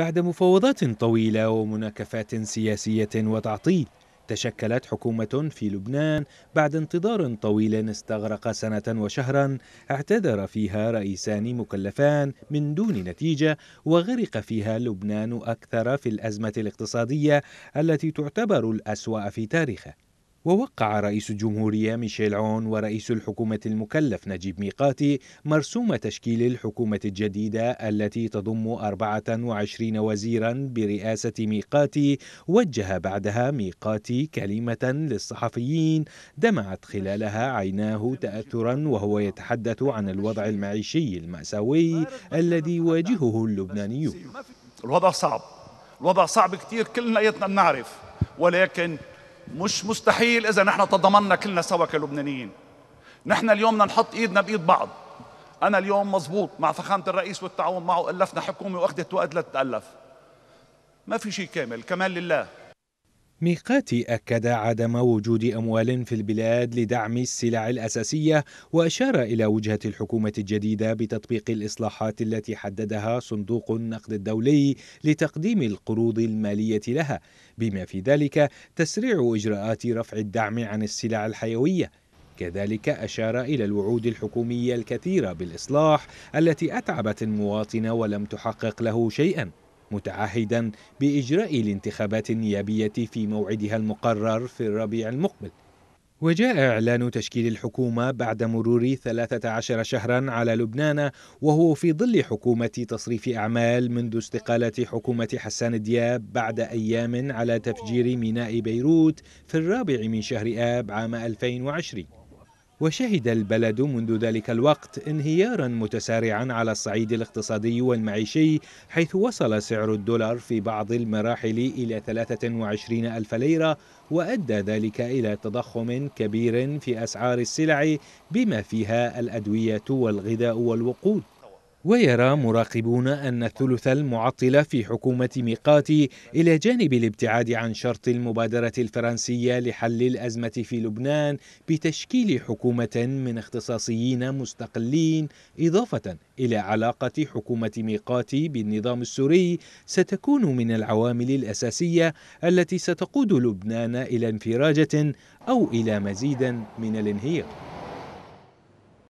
بعد مفاوضات طويلة ومناكفات سياسية وتعطيل تشكلت حكومة في لبنان بعد انتظار طويل استغرق سنة وشهرا اعتذر فيها رئيسان مكلفان من دون نتيجة وغرق فيها لبنان أكثر في الأزمة الاقتصادية التي تعتبر الأسوأ في تاريخه ووقع رئيس الجمهورية ميشيل عون ورئيس الحكومة المكلف نجيب ميقاتي مرسوم تشكيل الحكومة الجديدة التي تضم 24 وزيرا برئاسة ميقاتي وجه بعدها ميقاتي كلمة للصحفيين دمعت خلالها عيناه تأثرا وهو يتحدث عن الوضع المعيشي المأساوي الذي يواجهه اللبنانيون الوضع صعب الوضع صعب كثير كلنا نعرف ولكن مش مستحيل إذا نحن تضامنا كلنا سوا كلبنانيين نحن اليوم بدنا نحط إيدنا بإيد بعض أنا اليوم مزبوط مع فخامة الرئيس والتعاون معه ألفنا حكومة وأخذت وقت لتتألف ما في شيء كامل كمال لله ميقاتي أكد عدم وجود أموال في البلاد لدعم السلع الأساسية وأشار إلى وجهة الحكومة الجديدة بتطبيق الإصلاحات التي حددها صندوق النقد الدولي لتقديم القروض المالية لها بما في ذلك تسريع إجراءات رفع الدعم عن السلع الحيوية كذلك أشار إلى الوعود الحكومية الكثيرة بالإصلاح التي أتعبت المواطن ولم تحقق له شيئا متعهدا باجراء الانتخابات النيابيه في موعدها المقرر في الربيع المقبل وجاء إعلان تشكيل الحكومة بعد مرور 13 شهرا على لبنان وهو في ظل حكومة تصريف أعمال منذ استقالة حكومة حسان دياب بعد أيام على تفجير ميناء بيروت في الرابع من شهر آب عام 2020 وشهد البلد منذ ذلك الوقت انهيارا متسارعا على الصعيد الاقتصادي والمعيشي حيث وصل سعر الدولار في بعض المراحل إلى 23 ألف ليرة وأدى ذلك إلى تضخم كبير في أسعار السلع بما فيها الأدوية والغذاء والوقود ويرى مراقبون أن الثلث المعطل في حكومة ميقاتي إلى جانب الابتعاد عن شرط المبادرة الفرنسية لحل الأزمة في لبنان بتشكيل حكومة من اختصاصيين مستقلين إضافة إلى علاقة حكومة ميقاتي بالنظام السوري ستكون من العوامل الأساسية التي ستقود لبنان إلى انفراجة أو إلى مزيد من الانهيار